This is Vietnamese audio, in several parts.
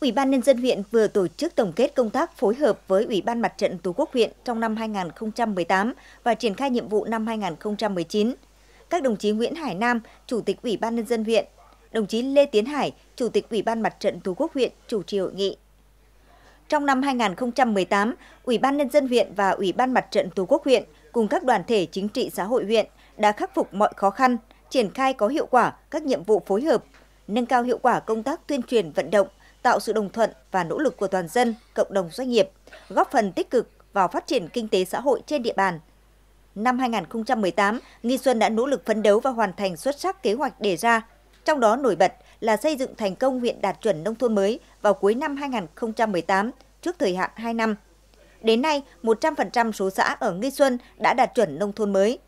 Ủy ban Nhân dân huyện vừa tổ chức tổng kết công tác phối hợp với Ủy ban Mặt trận Tổ quốc huyện trong năm 2018 và triển khai nhiệm vụ năm 2019. Các đồng chí Nguyễn Hải Nam, Chủ tịch Ủy ban Nhân dân huyện, đồng chí Lê Tiến Hải, Chủ tịch Ủy ban Mặt trận Tổ quốc huyện chủ trì hội nghị. Trong năm 2018, Ủy ban Nhân dân huyện và Ủy ban Mặt trận Tổ quốc huyện cùng các đoàn thể chính trị xã hội huyện đã khắc phục mọi khó khăn, triển khai có hiệu quả các nhiệm vụ phối hợp, nâng cao hiệu quả công tác tuyên truyền vận động, tạo sự đồng thuận và nỗ lực của toàn dân, cộng đồng doanh nghiệp, góp phần tích cực vào phát triển kinh tế xã hội trên địa bàn. Năm 2018, Nghi Xuân đã nỗ lực phấn đấu và hoàn thành xuất sắc kế hoạch đề ra, trong đó nổi bật là xây dựng thành công huyện đạt chuẩn nông thôn mới vào cuối năm 2018 trước thời hạn 2 năm. Đến nay, 100% số xã ở Nghi Xuân đã đạt chuẩn nông thôn mới.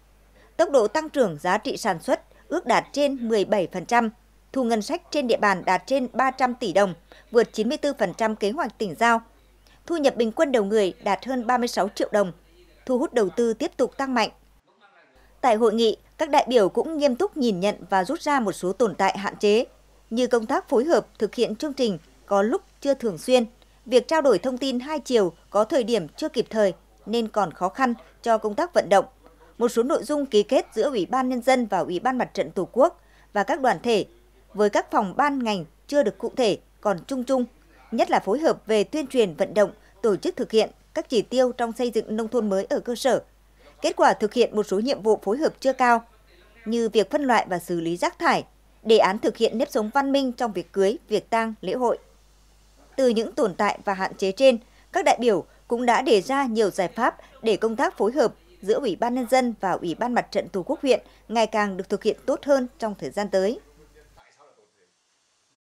Tốc độ tăng trưởng giá trị sản xuất ước đạt trên 17%, thu ngân sách trên địa bàn đạt trên 300 tỷ đồng – vượt 94% kế hoạch tỉnh giao. Thu nhập bình quân đầu người đạt hơn 36 triệu đồng, thu hút đầu tư tiếp tục tăng mạnh. Tại hội nghị, các đại biểu cũng nghiêm túc nhìn nhận và rút ra một số tồn tại hạn chế, như công tác phối hợp thực hiện chương trình có lúc chưa thường xuyên, việc trao đổi thông tin hai chiều có thời điểm chưa kịp thời nên còn khó khăn cho công tác vận động. Một số nội dung ký kết giữa Ủy ban Nhân dân và Ủy ban Mặt trận Tổ quốc và các đoàn thể với các phòng ban ngành chưa được cụ thể, còn chung chung, nhất là phối hợp về tuyên truyền vận động, tổ chức thực hiện các chỉ tiêu trong xây dựng nông thôn mới ở cơ sở. Kết quả thực hiện một số nhiệm vụ phối hợp chưa cao, như việc phân loại và xử lý rác thải, đề án thực hiện nếp sống văn minh trong việc cưới, việc tang, lễ hội. Từ những tồn tại và hạn chế trên, các đại biểu cũng đã đề ra nhiều giải pháp để công tác phối hợp giữa Ủy ban Nhân dân và Ủy ban Mặt trận Tổ quốc huyện ngày càng được thực hiện tốt hơn trong thời gian tới.